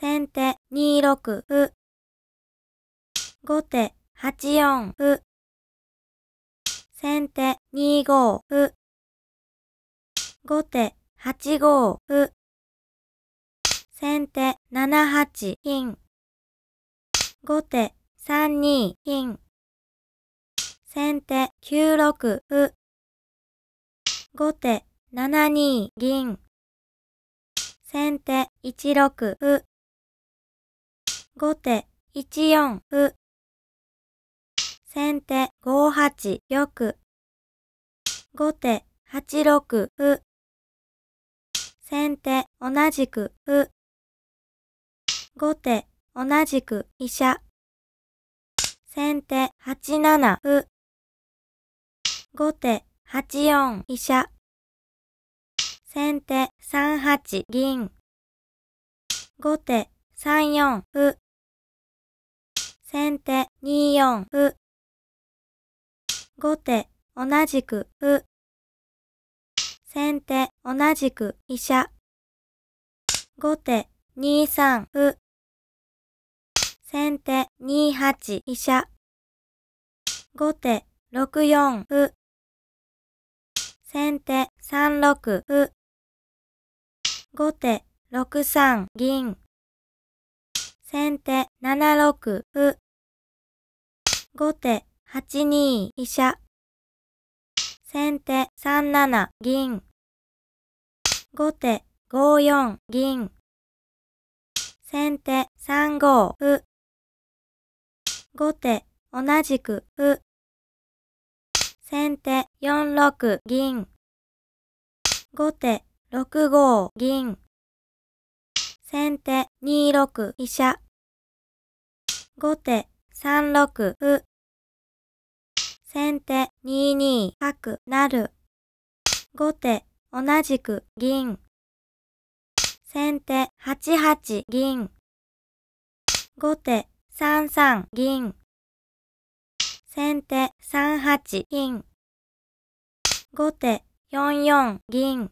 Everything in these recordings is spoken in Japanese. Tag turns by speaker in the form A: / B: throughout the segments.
A: 先手2六歩。後手8四歩。先手2五歩。後手8五歩。先手7八金。後手3二金。先手9六歩。後手7二銀。先手1 6歩。後手1四歩。先手5八玉。後手8六歩。先手同じく歩。後手同じく飛車。先手8七歩。後手8四飛車。先手3八銀。後手3四歩。先手2四歩。後手同じく歩。先手同じく飛車。後手2三歩。先手2八飛車。後手6四歩。先手3六歩。後手6三銀。先手7六歩。後手8二飛車。先手3七銀。後手5四銀。先手3五歩。後手同じく歩。先手4六銀。後手6五銀。先手2六飛車。後手3六歩。先手2二角成。後手同じく銀。先手8八銀。後手3三銀。先手3八銀。後手4四銀。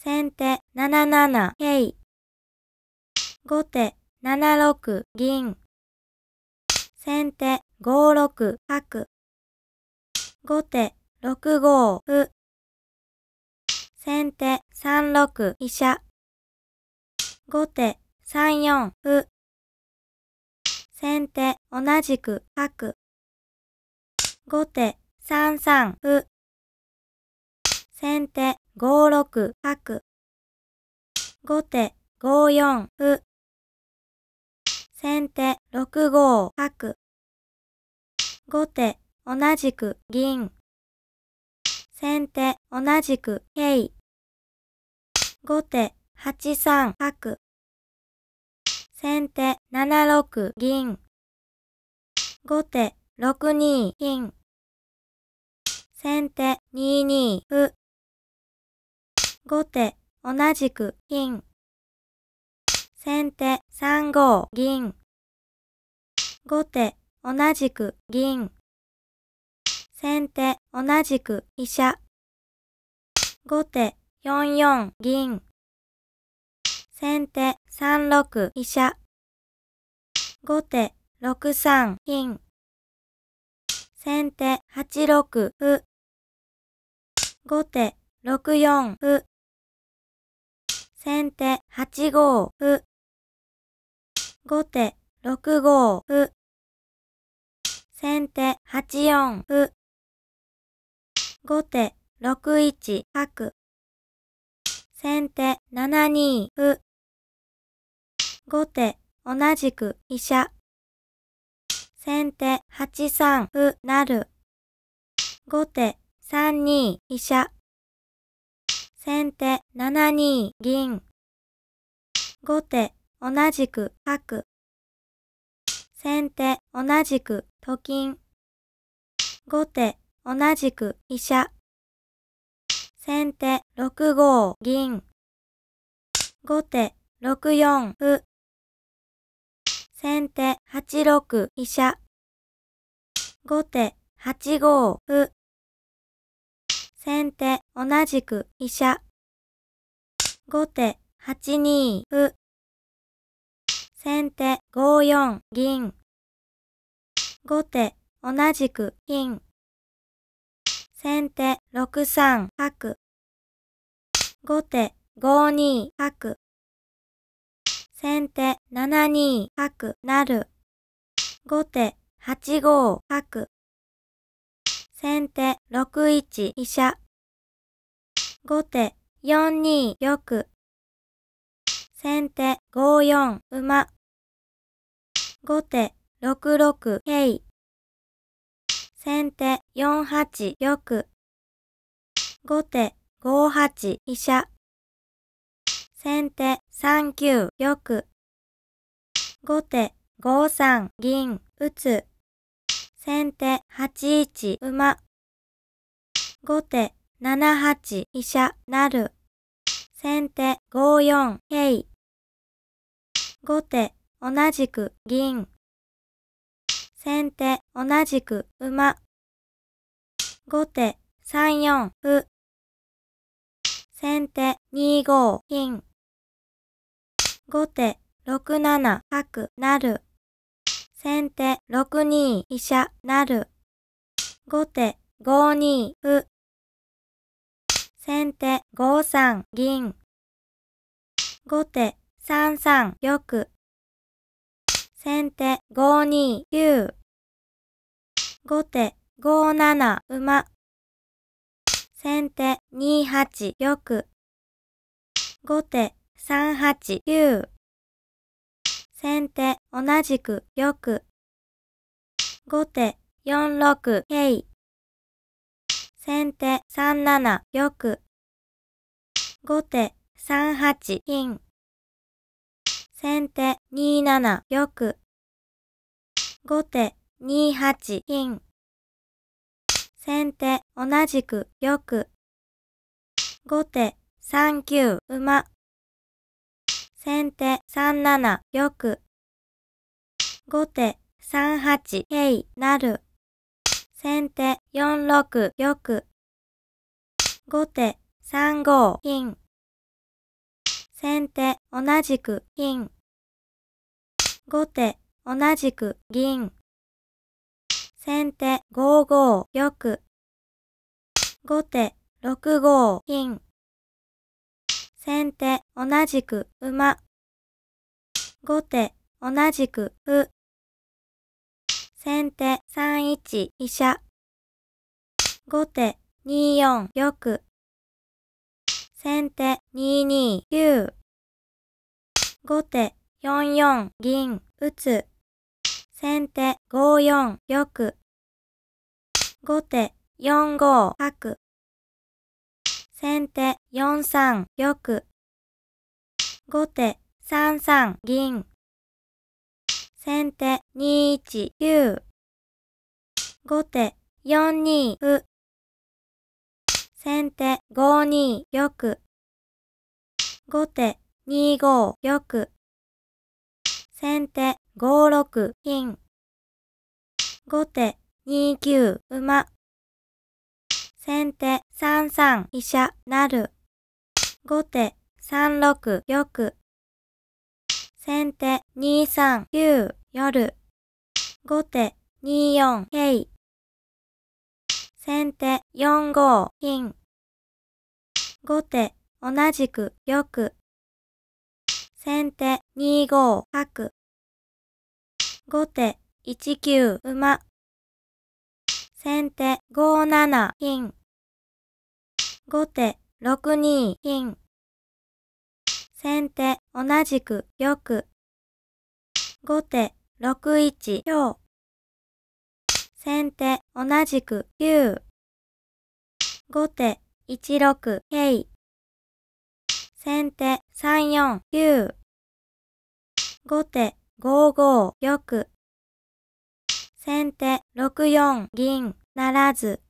A: 先手7七桂。後手7六銀。先手5六角。後手6五歩。先手3六飛車。後手3四歩。先手同じく角。後手3三歩。先手五六角。後手5四歩。先手6五角。後手同じく銀。先手同じく桂。後手8三角。先手7六銀。後手6二金。先手2二歩。後手、同じく金。先手3五銀。後手、同じく銀。先手、同じく医者。後手、4四銀。先手、3六医者。後手、6三金。先手、8六う。後手、6四う。先手8五歩。後手6五歩。先手8四歩。後手6一角。先手7二歩。後手同じく飛車。先手8三歩る。後手3二飛車。先手7二銀。後手同じく角。先手同じくと金。後手同じく飛車。先手6五銀。後手6四歩。先手8六飛車。後手8五歩。先手、同じく、飛車。後手、8二歩。先手、5四銀。後手、同じく、金。先手、6三角。後手、5二角。先手、7二角、なる。後手、8五角。先手6一飛車。後手4二玉。先手5四馬。後手6六桂。先手4八玉。後手5八飛車。先手3九玉。後手5三銀打つ。先手8一馬。後手7八飛車なる。先手5四桂。後手同じく銀。先手同じく馬。後手3四歩。先手2五金。後手6七角なる。先手6二飛車なる。後手5二歩。先手5三銀。後手3三玉。先手5二九。後手5七馬。先手2八玉。後手3八九。先手同じく玉。後手4六い先手3七玉。後手3八金。先手2七玉。後手2八金。先手同じく玉。後手3九馬。先手3七玉。後手3八桂なる。先手4六玉。後手3五金。先手同じく金。後手同じく銀。先手5五玉。後手6五金。先手、同じく、馬。後手、同じく、う。先手、3一、医者。後手、2四、玉。先手、2二、竜。後手、4四、銀、打つ。先手、5四、玉。後手、4五、角。先手4三玉。後手3三銀。先手2一9。後手4二歩。先手5二玉。後手2五玉。先手5六金。後手2九馬。先手3三飛車なる。後手3六玉。先手2三9夜。後手2四い先手4五金。後手同じく玉。先手2五角。後手1九馬。先手5七金。後手6二金。先手同じく玉。後手6一強。先手同じく9。後手1六桂。先手3四九。後手5五玉。先手6四銀ならず。